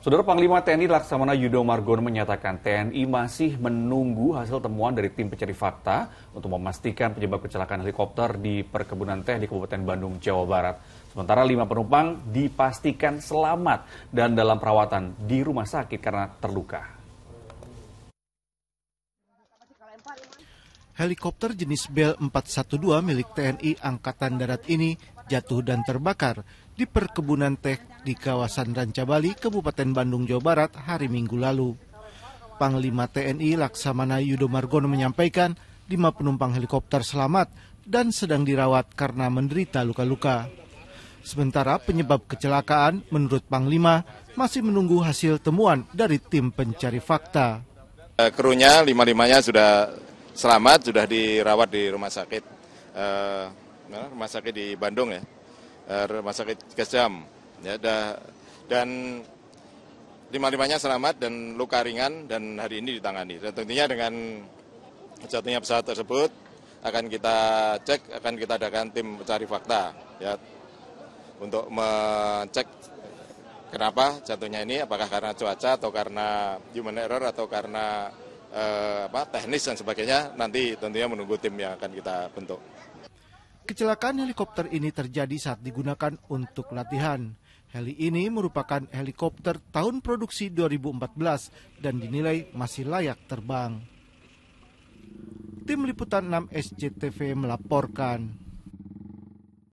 Saudara Panglima TNI Laksamana Yudo Margono menyatakan TNI masih menunggu hasil temuan dari tim pencari fakta untuk memastikan penyebab kecelakaan helikopter di perkebunan teh di Kabupaten Bandung, Jawa Barat. Sementara lima penumpang dipastikan selamat dan dalam perawatan di rumah sakit karena terluka. Helikopter jenis Bell 412 milik TNI Angkatan Darat ini jatuh dan terbakar di perkebunan teh di kawasan Rancabali, Kabupaten Bandung, Jawa Barat hari Minggu lalu. Panglima TNI Laksamana Yudo Margono menyampaikan lima penumpang helikopter selamat dan sedang dirawat karena menderita luka-luka. Sementara penyebab kecelakaan menurut Panglima masih menunggu hasil temuan dari tim pencari fakta. Eh, krunya lima-limanya sudah selamat, sudah dirawat di rumah sakit. Uh, rumah sakit di Bandung ya, uh, rumah sakit Kesam. Ya, da, dan lima-limanya selamat dan luka ringan dan hari ini ditangani. Dan tentunya dengan jatuhnya pesawat tersebut akan kita cek, akan kita adakan tim mencari fakta ya untuk mengecek kenapa jatuhnya ini apakah karena cuaca atau karena human error atau karena eh, apa teknis dan sebagainya nanti tentunya menunggu tim yang akan kita bentuk. Kecelakaan helikopter ini terjadi saat digunakan untuk latihan. Heli ini merupakan helikopter tahun produksi 2014 dan dinilai masih layak terbang. Tim Liputan 6 SCTV melaporkan.